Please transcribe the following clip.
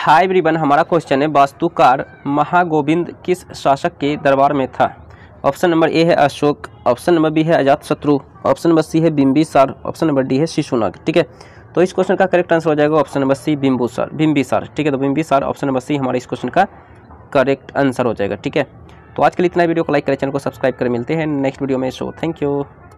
हाय ब्रिबन हमारा क्वेश्चन है वास्तुकार महागोविंद किस शासक के दरबार में था ऑप्शन नंबर ए है अशोक ऑप्शन नंबर बी है अजात शत्रु ऑप्शन नंबर सी है बिम्बिसार ऑप्शन नंबर डी है शिशुनाग ठीक है तो इस क्वेश्चन का करेक्ट आंसर हो जाएगा ऑप्शन नंबर सी बिम्बी बिम्बिसार ठीक है तो बिम्बिसार ऑप्शन नंबर सी हमारा इस क्वेश्चन का करेक्ट आंसर हो जाएगा ठीक है तो आज के लिए इतना वीडियो को लाइक करें चैनल को सब्सक्राइब कर मिलते हैं नेक्स्ट वीडियो में शो थैंक यू